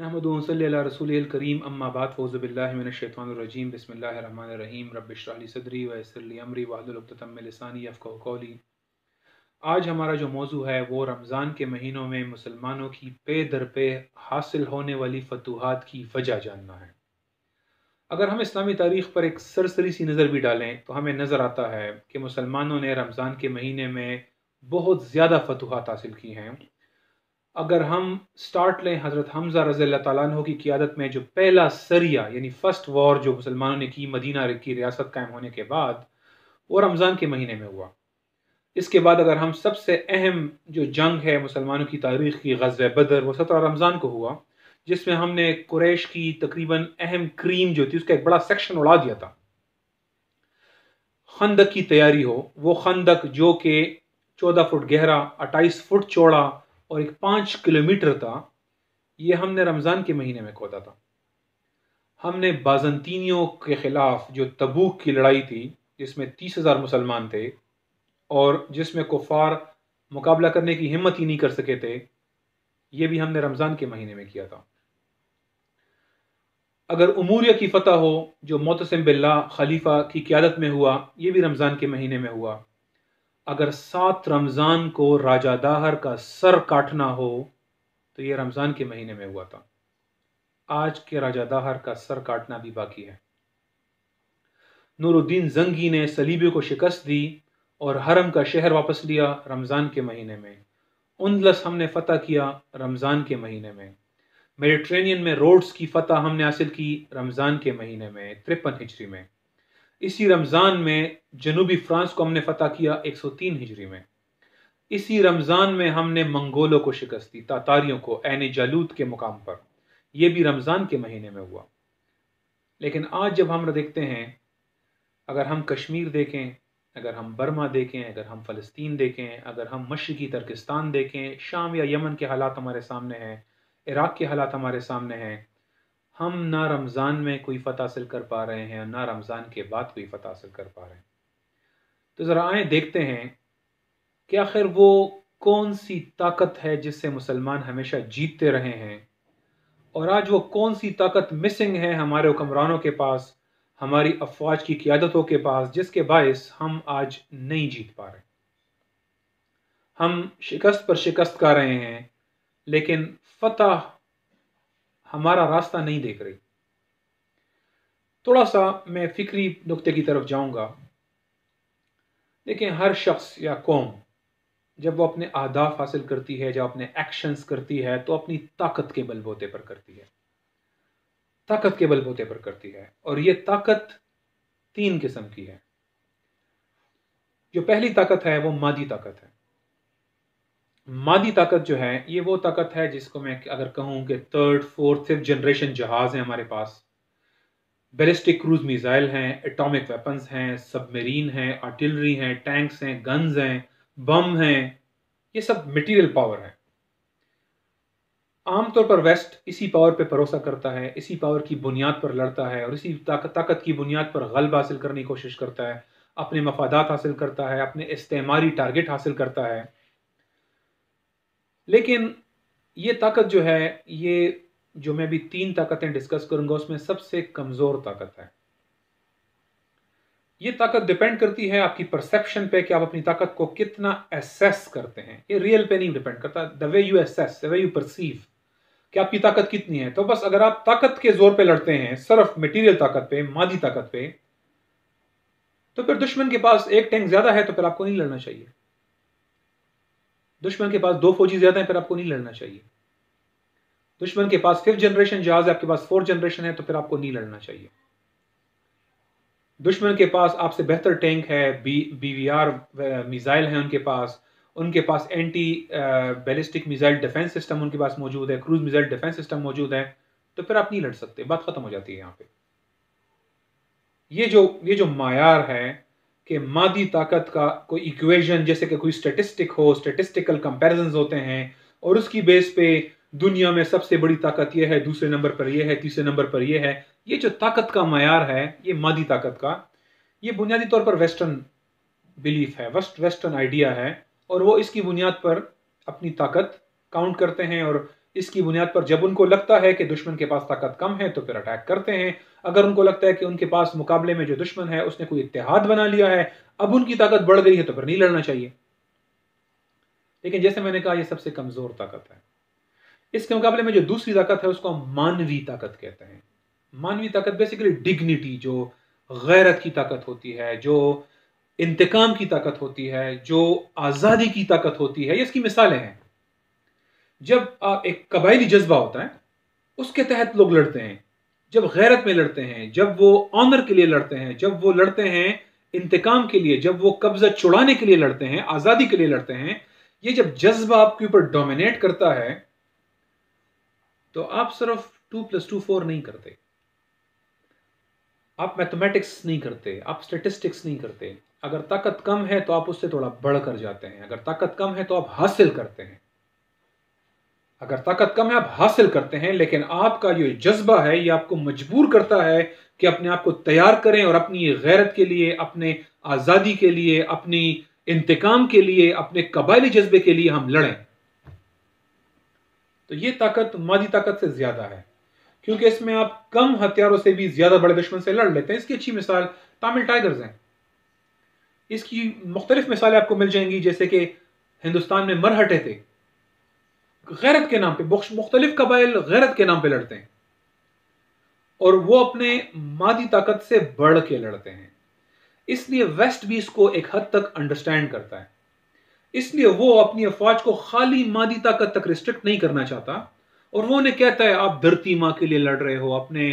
नहमदसल रसूल करीम बात फ़ौज़बिल्लाशैतरजीम बसमीम रबशरली सदरी वसरली अमरी वाहतमलसानी कौली आज हमारा जो मौजू है वो रमज़ान के महीनों में मुसलमानों की पे दर पे हासिल होने वाली फतूहत की वजह जानना है अगर हम इस्लामी तारीख़ पर एक सरसरी सी नज़र भी डालें तो हमें नज़र आता है कि मुसलमानों ने रमज़ान के महीने में बहुत ज़्यादा फतूहत हासिल की हैं अगर हम स्टार्ट लें हज़रत हमज़ा रज़ी तु की क़ियादत में जो पहला सरिया यानी फ़र्स्ट वॉर जो मुसलमानों ने की मदीना की रियासत कायम होने के बाद वो रमज़ान के महीने में हुआ इसके बाद अगर हम सबसे अहम जो जंग है मुसलमानों की तारीख़ की गज़ बदर वो सत्रह रमज़ान को हुआ जिसमें हमने कुरैश की तकरीबन अहम क्रीम जो थी उसका एक बड़ा सेक्शन उड़ा दिया था खंदक की तैयारी हो वो खंदक जो कि चौदह फुट गहरा अट्ठाईस फुट चौड़ा और एक पाँच किलोमीटर था ये हमने रमज़ान के महीने में खोदा था हमने बाजंतीनियों के ख़िलाफ़ जो तबूक की लड़ाई थी जिसमें तीस हज़ार मुसलमान थे और जिसमें कुफार मुकाबला करने की हिम्मत ही नहीं कर सके थे ये भी हमने रमज़ान के महीने में किया था अगर उमूरिया की फतह हो जो मोतसम बिल्ला खलीफा की क्यादत में हुआ ये भी रमज़ान के महीने में हुआ अगर सात रमज़ान को राजा दाहर का सर काटना हो तो ये रमज़ान के महीने में हुआ था आज के राजा दाहर का सर काटना भी बाकी है नूरुद्दीन जंगी ने सलीबे को शिकस्त दी और हरम का शहर वापस लिया रमज़ान के महीने में उंदलस हमने फतह किया रमज़ान के महीने में मेडिट्रेनियन में रोड्स की फतह हमने हासिल की रमज़ान के महीने में तिरपन हिचरी में इसी रमज़ान में जनूबी फ्रांस को हमने फतह किया 103 हिजरी में इसी रमज़ान में हमने मंगोलों को शिकस्त दी तातारियों को एन जालूद के मुकाम पर यह भी रमज़ान के महीने में हुआ लेकिन आज जब हम देखते हैं अगर हम कश्मीर देखें अगर हम बर्मा देखें अगर हम फ़लस्तीन देखें अगर हम मशरकी तर्किस्तान देखें शाम या यमन के हालात हमारे सामने हैं इराक़ के हालात हमारे सामने हैं हम ना रमज़ान में कोई फ़तह हासिल कर पा रहे हैं और ना रमज़ान के बाद कोई फ़तह हासिल कर पा रहे हैं तो ज़रा आए देखते हैं कि आखिर वो कौन सी ताकत है जिससे मुसलमान हमेशा जीतते रहे हैं और आज वो कौन सी ताकत मिसिंग है हमारे हुक्मरानों के पास हमारी अफवाज की क्यादतों के पास जिसके बायस हम आज नहीं जीत पा रहे हम शिकस्त पर शिकस्त कर रहे हैं लेकिन फतह हमारा रास्ता नहीं देख रही थोड़ा सा मैं फिक्री नुक्ते की तरफ जाऊंगा देखें हर शख्स या कौम जब वो अपने आदाफ हासिल करती है जब अपने एक्शंस करती है तो अपनी ताकत के बलबोते पर करती है ताकत के बलबोते पर करती है और ये ताकत तीन किस्म की है जो पहली ताकत है वो मादी ताकत है मादी ताकत जो है ये वो ताकत है जिसको मैं अगर कहूँ कि थर्ड फोर्थ फिफ्थ जनरेशन जहाज़ हैं हमारे पास बैलिस्टिक क्रूज मिज़ाइल हैं एटॉमिक वेपन्स हैं सबमरीन हैं आर्टिलरी हैं टैंक्स हैं गन्स हैं बम हैं ये सब मटेरियल पावर है आमतौर पर वेस्ट इसी पावर पर भरोसा करता है इसी पावर की बुनियाद पर लड़ता है और इसी ताकत ताकत की बुनियाद पर गलब हासिल करने की कोशिश करता है अपने मफादात हासिल करता है अपने इस्तेमारी टारगेट हासिल करता है लेकिन ये ताकत जो है ये जो मैं अभी तीन ताकतें डिस्कस करूंगा उसमें सबसे कमज़ोर ताकत है ये ताकत डिपेंड करती है आपकी परसेप्शन पे कि आप अपनी ताकत को कितना एसेस करते हैं ये रियल पे नहीं डिपेंड करता the way you assess the way you perceive कि आपकी ताकत कितनी है तो बस अगर आप ताकत के जोर पे लड़ते हैं सिर्फ मटेरियल ताकत पे मादी ताकत पे तो फिर दुश्मन के पास एक टैंक ज्यादा है तो फिर आपको नहीं लड़ना चाहिए दुश्मन के पास दो फौजी ज्यादा हैं फिर आपको नहीं लड़ना चाहिए दुश्मन के पास फिफ्थ जनरेशन जहाज है आपके पास फोर्थ जनरेशन है तो फिर आपको नहीं लड़ना चाहिए दुश्मन के पास आपसे बेहतर टैंक है बी वी आर मिजाइल है उनके पास उनके पास anti ballistic missile defence system उनके पास मौजूद है क्रूज मिसाइल डिफेंस सिस्टम मौजूद है तो फिर आप नहीं लड़ सकते बात खत्म हो जाती है यहाँ पे ये जो ये जो मायार है कि मादी ताकत का कोई इक्वेशन जैसे कि कोई स्टेटिस्टिक हो स्टेटिस्टिकल कंपेरिजन होते हैं और उसकी बेस पे दुनिया में सबसे बड़ी ताकत यह है दूसरे नंबर पर यह है तीसरे नंबर पर यह है ये जो ताकत का मैार है ये मादी ताकत का ये बुनियादी तौर पर वेस्टर्न बिलीफ है वेस्ट वेस्टर्न आइडिया है और वो इसकी बुनियाद पर अपनी ताकत काउंट करते हैं और इसकी बुनियाद पर जब उनको लगता है कि दुश्मन के पास ताकत कम है तो फिर अटैक करते हैं अगर उनको लगता है कि उनके पास मुकाबले में जो दुश्मन है उसने कोई इतिहाद बना लिया है अब उनकी ताकत बढ़ गई है तो फिर नहीं लड़ना चाहिए लेकिन जैसे मैंने कहा यह सबसे कमजोर ताकत है इसके मुकाबले में जो दूसरी ताकत है उसको मानवीय ताकत कहते हैं मानवीय ताकत बेसिकली डिग्निटी जो गैरत की ताकत होती है जो इंतकाम की ताकत होती है जो आज़ादी की ताकत होती है ये इसकी मिसालें हैं जब एक कबायली जज्बा होता है उसके तहत लोग लड़ते हैं जब गैरत में लड़ते हैं जब वो ऑनर के लिए लड़ते हैं जब वो लड़ते हैं इंतकाम के लिए जब वो कब्जा छुड़ाने के लिए लड़ते हैं आज़ादी के लिए लड़ते हैं ये जब जज्बा आपके ऊपर डोमिनेट करता है तो आप सिर्फ टू प्लस टू फोर नहीं करते आप मैथमेटिक्स नहीं करते आप स्टेटिस्टिक्स नहीं करते अगर ताकत कम है तो आप उससे थोड़ा बढ़ कर जाते हैं अगर ताकत कम है तो आप हासिल करते हैं अगर ताकत कम है आप हासिल करते हैं लेकिन आपका जो जज्बा है ये आपको मजबूर करता है कि अपने आप को तैयार करें और अपनी गैरत के लिए अपने आज़ादी के लिए अपनी इंतकाम के लिए अपने कबायली जज्बे के लिए हम लड़ें तो ये ताकत मादी ताकत से ज़्यादा है क्योंकि इसमें आप कम हथियारों से भी ज़्यादा बड़े दुश्मन से लड़ लेते हैं इसकी अच्छी मिसाल तमिल टाइगर्स हैं इसकी मुख्तलिफ मिसालें आपको मिल जाएंगी जैसे कि हिंदुस्तान में मरहटे थे गैरत के नाम पे मुख्तलिफ कबाइल गैरत के नाम पे लड़ते हैं और वो अपने मादी ताकत से बढ़ के लड़ते हैं इसलिए वेस्ट भी इसको एक हद तक अंडरस्टैंड करता है इसलिए वो अपनी अफवाज को खाली मादी ताकत तक रिस्ट्रिक्ट नहीं करना चाहता और वो उन्हें कहता है आप धरती माँ के लिए लड़ रहे हो अपने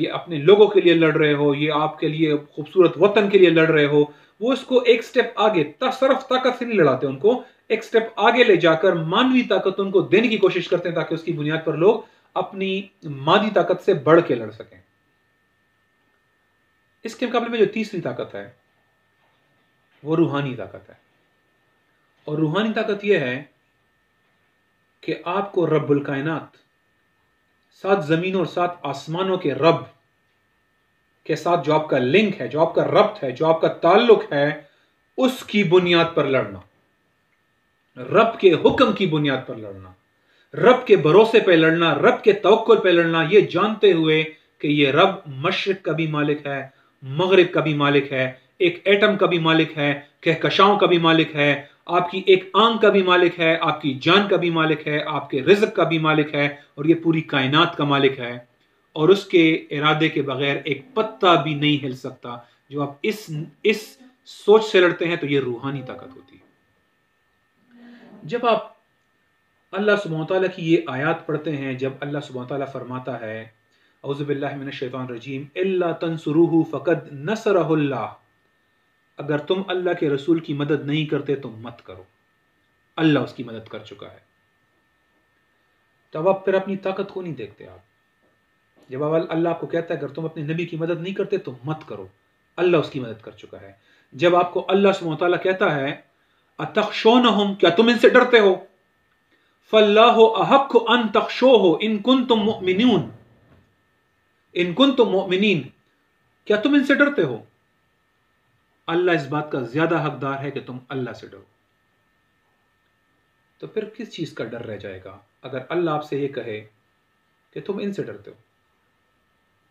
ये अपने लोगों के लिए लड़ रहे हो ये आपके लिए खूबसूरत वतन के लिए लड़ रहे हो वो इसको एक स्टेप आगे तरफ ताकत से नहीं लड़ाते उनको एक स्टेप आगे ले जाकर मानवीय ताकत उनको देने की कोशिश करते हैं ताकि उसकी बुनियाद पर लोग अपनी मादी ताकत से बढ़ के लड़ सकें इसके मुकाबले में जो तीसरी ताकत है वो रूहानी ताकत है और रूहानी ताकत यह है कि आपको रब्बुल कायनात सात जमीनों और सात आसमानों के रब के साथ जो आपका लिंक है जो आपका रब्त है जो आपका ताल्लुक है उसकी बुनियाद पर लड़ना रब के हुक्म की बुनियाद पर लड़ना रब के भरोसे पर लड़ना रब के तवक्ल पर लड़ना ये जानते हुए कि ये रब मशरक का भी मालिक है मगरब का भी मालिक है एक एटम का भी मालिक है कहकशाओं का भी मालिक है आपकी एक आंख का भी मालिक है आपकी जान का भी मालिक है आपके रिजक का भी मालिक है और ये पूरी कायनात का मालिक है और उसके इरादे के बगैर एक पत्ता भी नहीं हिल सकता जो आप इस इस सोच से लड़ते हैं तो ये रूहानी ताकत होती है जब आप अल्लाह सुबह की ये आयत पढ़ते हैं जब अल्लाह सुबह फरमाता है अज़बिल्लाशैतरजीम अल्ला तनसरूह फ़कद अगर तुम अल्लाह के रसूल की मदद नहीं करते तो मत करो अल्लाह उसकी मदद कर चुका है तब आप फिर अपनी ताकत को नहीं देखते आप जब आप अल्लाह आपको कहता है अगर तुम अपने नबी की मदद नहीं करते तो मत करो अल्लाह उसकी मदद कर चुका है जब आपको अल्लाह सुबह कहता है अतक्षो न क्या तुम इनसे डरते हो फल्लाह अहक अन तक्षो हो इनकुन तुम मोमिन इनकुन तुम मोमिन क्या तुम इनसे डरते हो अल्लाह इस बात का ज्यादा हकदार है कि तुम अल्लाह से डरो तो फिर किस चीज का डर रह जाएगा अगर अल्लाह आपसे ये कहे कि तुम इनसे डरते हो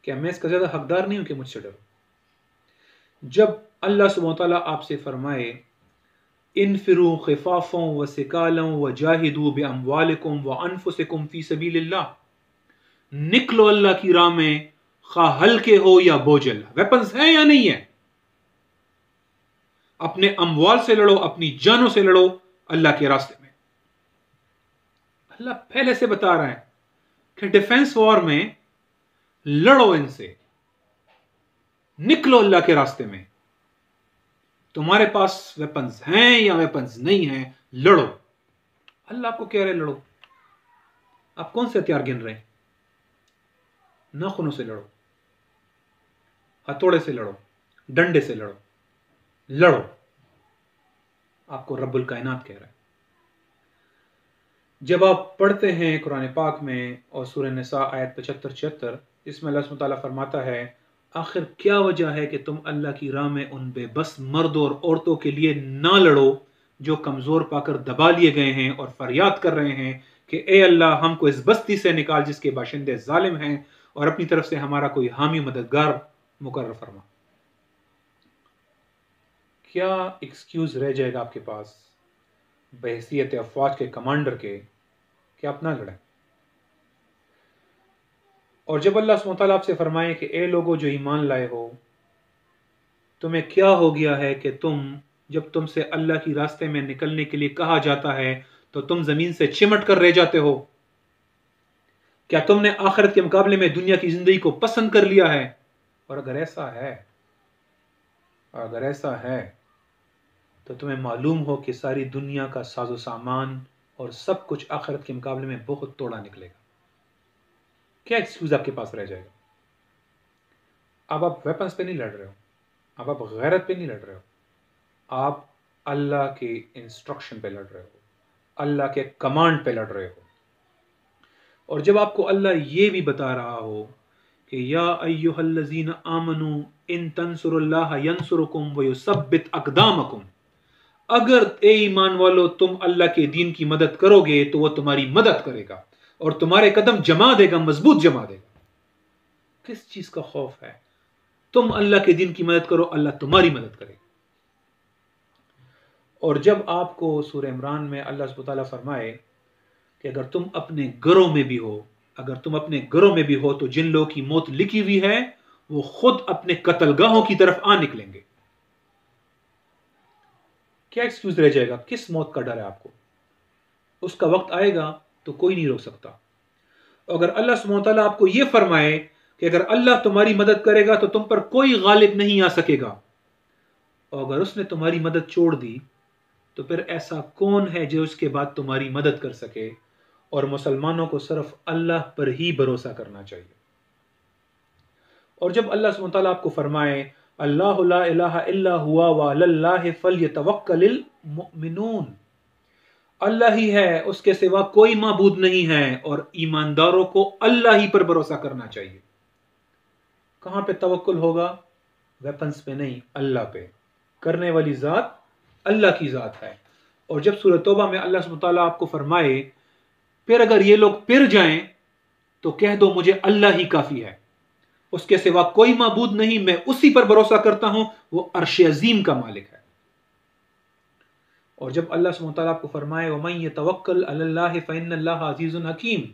क्या मैं इसका ज्यादा हकदार नहीं हूं कि मुझसे डरो जब अल्लाह सुबह आपसे फरमाए इन फिर खिफाफों व सिकालों व जाहिदू बमवालकुम व अनफुसकुम फ़ी सबील्ला निकलो अल्लाह की राह में खा हल्के हो या बोझल वेपन्स है या नहीं है अपने अमवाल से लड़ो अपनी जानों से लड़ो अल्लाह के रास्ते में अल्लाह पहले से बता रहे हैं कि डिफेंस वॉर में लड़ो इनसे निकलो अल्लाह के रास्ते में तुम्हारे पास वेपन्स हैं या वेपन्स नहीं हैं लड़ो अल्लाह आपको कह रहे लड़ो आप कौन से हथियार गिन रहे हैं नाखूनों से लड़ो हथौड़े से लड़ो डंडे से लड़ो लड़ो आपको रब्बुल कायनात कह रहा है जब आप पढ़ते हैं कुरान पाक में और सूर्य नसा आयत पचहत्तर छिहत्तर इसमें अल्लाह फरमाता है आखिर क्या वजह है कि तुम अल्लाह की राह में उन बेबस मर्दों और औरतों के लिए ना लड़ो जो कमज़ोर पाकर दबा लिए गए हैं और फरियाद कर रहे हैं कि ए अल्लाह हमको इस बस्ती से निकाल जिसके बाशिंदे जालिम हैं और अपनी तरफ से हमारा कोई हामी मददगार मुकर फरमा क्या एक्सक्यूज़ रह जाएगा आपके पास बहसीत अफवाज के कमांडर के क्या आप ना लड़ें और जब अल्लाह सुबह आपसे फरमाए कि ए लोगों जो ईमान लाए हो तुम्हें क्या हो गया है कि तुम जब तुमसे अल्लाह की रास्ते में निकलने के लिए कहा जाता है तो तुम जमीन से चिमट कर रह जाते हो क्या तुमने आखिरत के मुकाबले में दुनिया की जिंदगी को पसंद कर लिया है और अगर ऐसा है अगर ऐसा है तो तुम्हें मालूम हो कि सारी दुनिया का साजो सामान और सब कुछ आखिरत के मुकाबले में बहुत तोड़ा निकलेगा क्या एक्सक्यूज़ आपके पास रह जाएगा अब आप वेपन्स पे नहीं लड़ रहे हो अब आप गैरत पे नहीं लड़ रहे हो आप अल्लाह के इंस्ट्रक्शन पे लड़ रहे हो अल्लाह के कमांड पे लड़ रहे हो और जब आपको अल्लाह ये भी बता रहा हो कि या अयोहल्लजीन आमनु इन तनसुरल्लाह यंसुरकुम अकदामकुम अगर ए ईमान वालो तुम अल्लाह के दीन की मदद करोगे तो वह तुम्हारी मदद करेगा और तुम्हारे कदम जमा देगा मजबूत जमा देगा किस चीज का खौफ है तुम अल्लाह के दिन की मदद करो अल्लाह तुम्हारी मदद करे और जब आपको सूर इमरान में अल्लाह ताला फरमाए कि अगर तुम अपने घरों में भी हो अगर तुम अपने घरों में भी हो तो जिन लोगों की मौत लिखी हुई है वो खुद अपने कतलगाहों की तरफ आ निकलेंगे क्या एक्सक्यूज रह जाएगा किस मौत का डर है आपको उसका वक्त आएगा तो कोई नहीं रोक सकता अगर अल्लाह सुबह आपको ये फरमाए कि अगर अल्लाह तुम्हारी मदद करेगा तो तुम पर कोई गालिब नहीं आ सकेगा और अगर उसने तुम्हारी मदद छोड़ दी तो फिर ऐसा कौन है जो उसके बाद तुम्हारी मदद कर सके और मुसलमानों को सिर्फ अल्लाह पर ही भरोसा करना चाहिए और जब अल्लाह सुबह आपको फरमाए अल्लाह हुआ वाह फल तवक्ल अल्लाह ही है उसके सिवा कोई मबूद नहीं है और ईमानदारों को अल्लाह ही पर भरोसा करना चाहिए कहां पे तवक्ल होगा वेपन्स पे नहीं अल्लाह पे करने वाली ज़ात अल्लाह की ज़ात है और जब सूरत तोबा में अल्लाह सुबह आपको फरमाए फिर अगर ये लोग फिर जाएं तो कह दो मुझे अल्लाह ही काफ़ी है उसके सिवा कोई मबूद नहीं मैं उसी पर भरोसा करता हूं वो अरश अजीम का मालिक है और जब अल्लाह सुबह आपको फरमाए वमई ये तवक्ल अल्लाह फ़ैन अल्लाह अजीज़ हकीम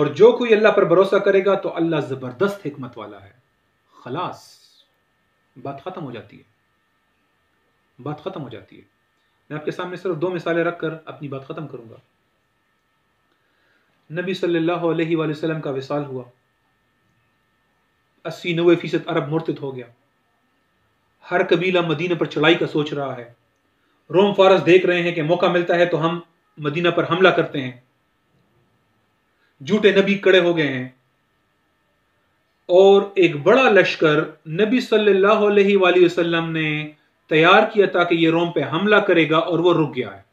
और जो कोई अल्लाह पर भरोसा करेगा तो अल्लाह ज़बरदस्त हमत वाला है खलास बात ख़त्म हो जाती है बात ख़त्म हो जाती है मैं आपके सामने सिर्फ दो मिसालें रखकर अपनी बात ख़त्म करूँगा नबी सल्लल्लाहु अलैहि का विसाल हुआ अस्सी नबे फ़ीसद अरब मुर्तित हो गया हर कबीला मदीना पर चढ़ाई का सोच रहा है रोम फारस देख रहे हैं कि मौका मिलता है तो हम मदीना पर हमला करते हैं झूठे नबी कड़े हो गए हैं और एक बड़ा लश्कर नबी सल्लल्लाहु अलैहि वसल्लम ने तैयार किया ताकि ये रोम पे हमला करेगा और वो रुक गया है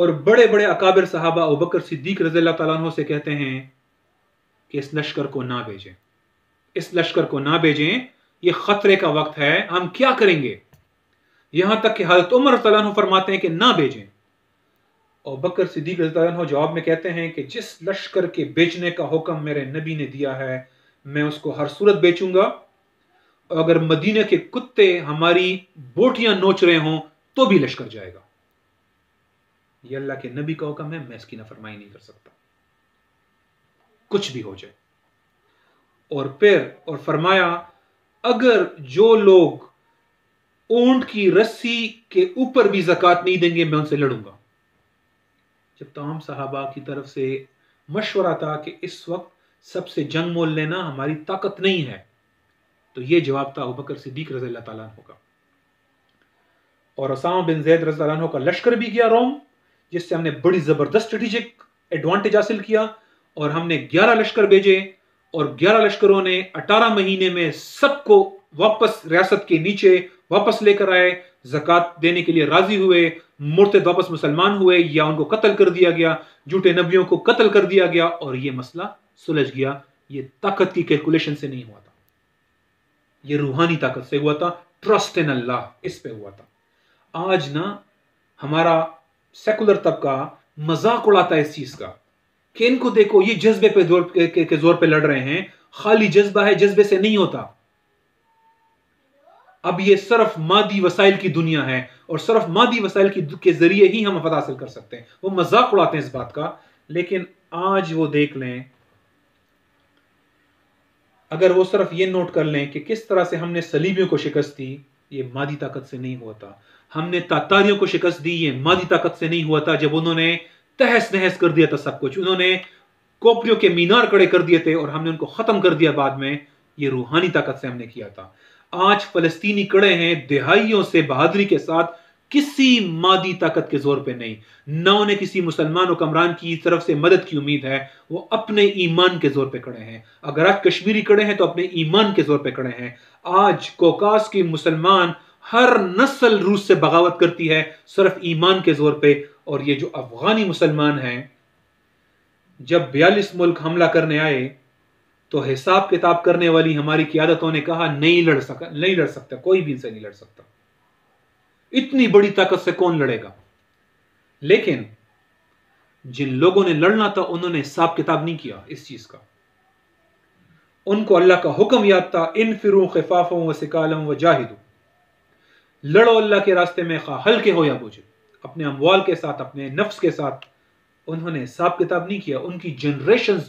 और बड़े बड़े अकाबिर साहबा बकर सिद्दीक रजील्ला तला से कहते हैं कि इस लश्कर को ना भेजें इस लश्कर को ना भेजें यह खतरे का वक्त है हम क्या करेंगे यहां तक कि हजरत उमर रतन फरमाते हैं कि ना भेजें और बकर सिद्दीक रतन जवाब में कहते हैं कि जिस लश्कर के बेचने का हुक्म मेरे नबी ने दिया है मैं उसको हर सूरत बेचूंगा और अगर मदीना के कुत्ते हमारी बोटियां नोच रहे हों तो भी लश्कर जाएगा यह अल्लाह के नबी का हुक्म है मैं इसकी नफरमाई नहीं कर सकता कुछ भी हो जाए और फिर और फरमाया अगर जो लोग ऊंट की रस्सी के ऊपर भी जक़ात नहीं देंगे मैं उनसे लड़ूंगा जब तमाम साहबा की तरफ से मशवरा था कि इस वक्त सबसे जंग मोल लेना हमारी ताकत नहीं है तो यह जवाब था अबकर सिद्दीक रजी अल्लाह का और असाम बिन जैद रजी का लश्कर भी गया रोम जिससे हमने बड़ी ज़बरदस्त स्ट्रेटेजिक एडवांटेज हासिल किया और हमने 11 लश्कर भेजे और 11 लश्करों ने 18 महीने में सबको वापस रियासत के नीचे वापस लेकर आए जक़ात देने के लिए राजी हुए मुर्त वापस मुसलमान हुए या उनको कत्ल कर दिया गया झूठे नबियों को कत्ल कर दिया गया और ये मसला सुलझ गया ये ताकत की कैलकुलेशन से नहीं हुआ था ये रूहानी ताकत से हुआ था ट्रस्ट इन अल्लाह इस पे हुआ था आज ना हमारा सेकुलर तबका मजाक उड़ाता है इस चीज का कि इनको देखो ये जज्बे पे जोर के, के, के जोर पे लड़ रहे हैं खाली जज्बा है जज्बे से नहीं होता अब ये सिर्फ मादी वसाइल की दुनिया है और सिर्फ मादी वसाइल की के जरिए ही हम मफद हासिल कर सकते हैं वो मजाक उड़ाते हैं इस बात का लेकिन आज वो देख लें अगर वो सिर्फ ये नोट कर लें कि किस तरह से हमने सलीबियों को शिकस्त दी ये मादी ताकत से नहीं हुआ था हमने तातारियों को शिकस्त दी ये मादी ताकत से नहीं हुआ था जब उन्होंने तहस नहस कर दिया था सब कुछ उन्होंने कोपरियों के मीनार खड़े कर दिए थे और हमने उनको खत्म कर दिया बाद में ये रूहानी ताकत से हमने किया था आज फलस्तीनी कड़े हैं दिहाइयों से बहादुरी के साथ किसी मादी ताकत के जोर पे नहीं न उन्हें किसी मुसलमान हुक्मरान की तरफ से मदद की उम्मीद है वो अपने ईमान के जोर पे खड़े हैं अगर आज कश्मीरी खड़े हैं तो अपने ईमान के जोर पे खड़े हैं आज कोकास के मुसलमान हर नस्ल रूस से बगावत करती है सिर्फ ईमान के जोर पे और ये जो अफगानी मुसलमान हैं जब बयालीस मुल्क हमला करने आए तो हिसाब किताब करने वाली हमारी क्यादतों ने कहा नहीं लड़ सका नहीं लड़ सकता कोई भी इनसे नहीं लड़ सकता इतनी बड़ी ताकत से कौन लड़ेगा लेकिन जिन लोगों ने लड़ना था उन्होंने हिसाब किताब नहीं किया इस चीज का उनको अल्लाह का हुक्म याद था इन फिर खिफाफों व सिकालम व जाहिदो लड़ो अल्लाह के रास्ते में खा हल्के हो या बोझे अपने अमवाल के साथ अपने नफ्स के साथ उन्होंने हिसाब किताब नहीं किया उनकी जनरेशन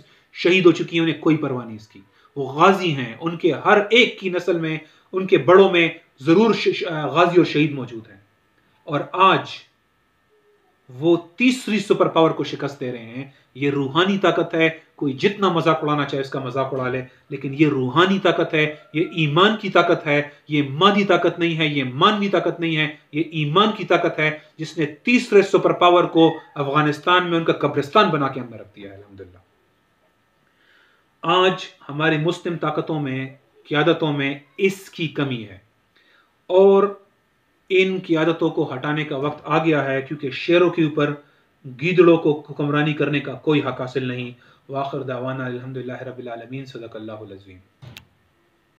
शहीद हो चुकी हैं उन्हें कोई परवाह नहीं इसकी वो गाजी हैं उनके हर एक की नस्ल में उनके बड़ों में ज़रूर गाजी और शहीद मौजूद हैं और आज वो तीसरी सुपर पावर को शिकस्त दे रहे हैं ये रूहानी ताकत है कोई जितना मजाक उड़ाना चाहे उसका मजाक उड़ा ले लेकिन ये रूहानी ताकत है ये ईमान की ताकत है ये मादी ताकत नहीं है ये मानवी ताकत नहीं है ये ईमान की ताकत है जिसने तीसरे सुपर पावर को अफगानिस्तान में उनका कब्रिस्तान बना के हमने रख दिया है अलहमदिल्ला आज हमारी मुस्लिम ताकतों में क्यादतों में इसकी कमी है और इन क्यादतों को हटाने का वक्त आ गया है क्योंकि शेरों के ऊपर गीदड़ों को हुक्मरानी करने का कोई हक हासिल नहीं वाखर दावाना अलहमदिल्ला रबीआलमीन सदक अल्लाजीम